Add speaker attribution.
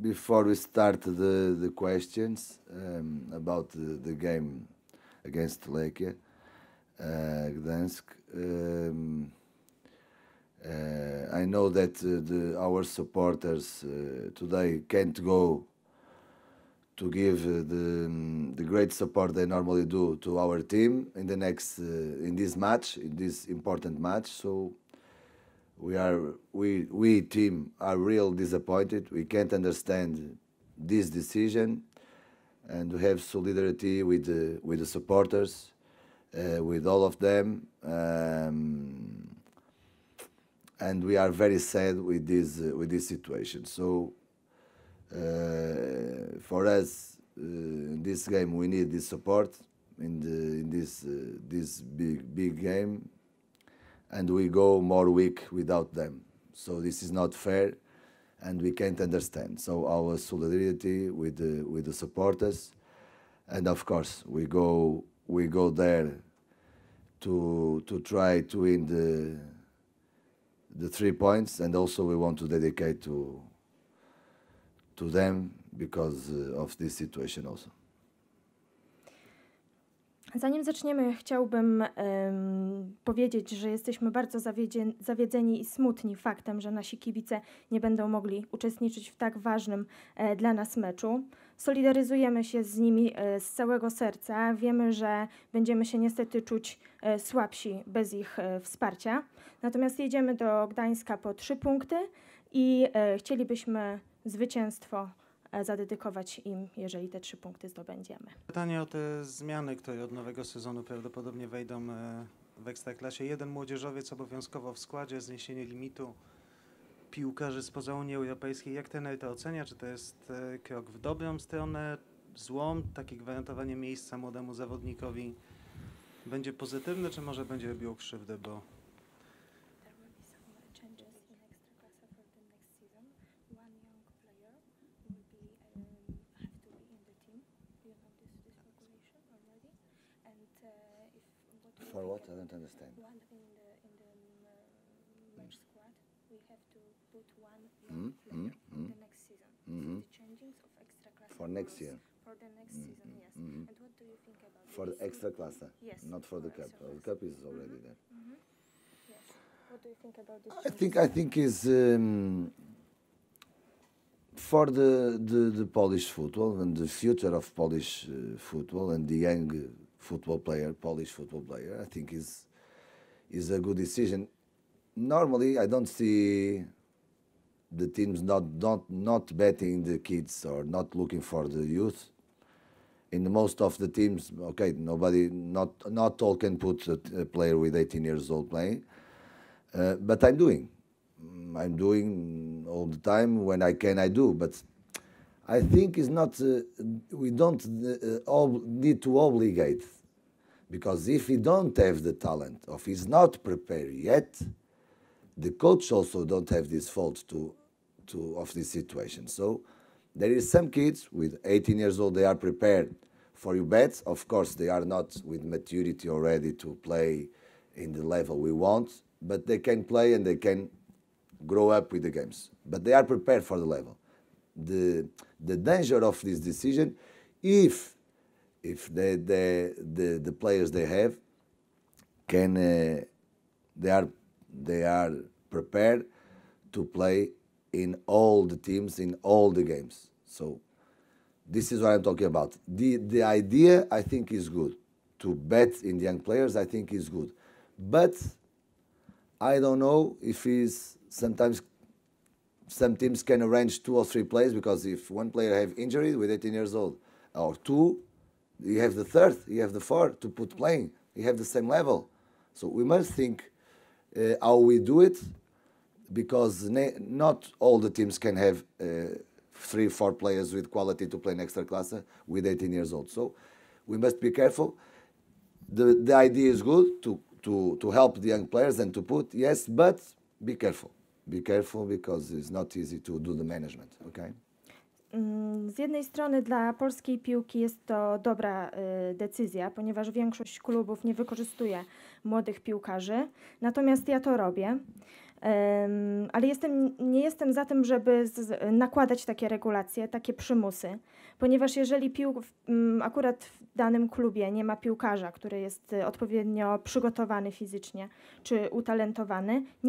Speaker 1: before we start the, the questions um, about the, the, game against Lekia, uh, Gdansk, um, uh, I know that uh, the, our supporters uh, today can't go to give uh, the, um, the great support they normally do to our team in the next in this match in this important match so we are we we team are real disappointed. We can't understand this decision, and we have solidarity with the with the supporters, uh, with all of them, um, and we are very sad with this uh, with this situation. So uh, for us, uh, in this game we need this support in the in this uh, this big big game and we go more weak without them. So this is not fair, and we can't understand. So our solidarity with the, with the supporters, and of course we go we go there to to try to win the the three points, and also we want to dedicate to to them because uh, of this situation also.
Speaker 2: Zanim zaczniemy, chciałbym powiedzieć, że jesteśmy bardzo zawiedzie, zawiedzeni i smutni faktem, że nasi kibice nie będą mogli uczestniczyć w tak ważnym e, dla nas meczu. Solidaryzujemy się z nimi e, z całego serca. Wiemy, że będziemy się niestety czuć e, słabsi bez ich e, wsparcia. Natomiast jedziemy do Gdańska po trzy punkty i e, chcielibyśmy zwycięstwo E, zadedykować im, jeżeli te trzy punkty zdobędziemy.
Speaker 1: Pytanie o te zmiany, które od nowego sezonu prawdopodobnie wejdą e, w Ekstraklasie. Jeden młodzieżowiec obowiązkowo w składzie, zniesienie limitu piłkarzy spoza Unii Europejskiej. Jak ten to ocenia? Czy to jest e, krok w dobrą stronę, złą? Takie gwarantowanie miejsca młodemu zawodnikowi będzie pozytywne, czy może będzie robiło krzywdę, bo What? I don't understand. One in the, in
Speaker 2: the um, hmm. merge squad, we have to put one mm. player mm. the next season. Mm -hmm. so mm-hmm. the changings of extra class for next year. For the next mm -hmm. season, yes. -hmm.
Speaker 1: And what do you think about for the extra class? Uh, yes. Not for, for the cup. The cup is already mm-hmm. there.
Speaker 2: Mm-hmm. What do you
Speaker 1: think about this? I think I think is. Um, for the, the, the Polish football and the future of Polish uh, football and the young football player, Polish football player, I think is is a good decision. Normally, I don't see the teams not not not betting the kids or not looking for the youth. In most of the teams, okay, nobody, not not all can put a, a player with 18 years old playing, uh, but I'm doing, mm, I'm doing all the time when I can, I do, but I think is not uh, we don't uh, need to obligate because if he don't have the talent or he's not prepared yet, the coach also don't have this fault to to of this situation. So there is some kids with 18 years old they are prepared for you bets. Of course they are not with maturity already to play in the level we want, but they can play and they can grow up with the games. But they are prepared for the level the, the danger of this decision if if they, they, the, the players they have can uh, they are they are prepared to play in all the teams in all the games so this is what i'm talking about the the idea i think is good to bet in the young players i think is good but i don't know if it's sometimes some teams can arrange two or three players because if one player have injury with 18 years old or two, you have the third, you have the fourth to put playing. You have the same level. So we must think uh, how we do it because not all the teams can have uh, three, four players with quality to play in class uh, with 18 years old. So we must be careful. The, the idea is good to, to, to help the young players and to put, yes, but be careful. be careful because it's not easy to do the management. Okay?
Speaker 2: Mm, z jednej strony dla polskiej piłki jest to dobra y, decyzja, ponieważ większość klubów nie wykorzystuje młodych piłkarzy, natomiast ja to robię. ale jestem, nie jestem za tym, żeby z, nakładać takie regulacje, takie przymusy, ponieważ jeżeli pił, mm, akurat w danym klubie nie ma piłkarza, który jest odpowiednio przygotowany fizycznie czy utalentowany, nie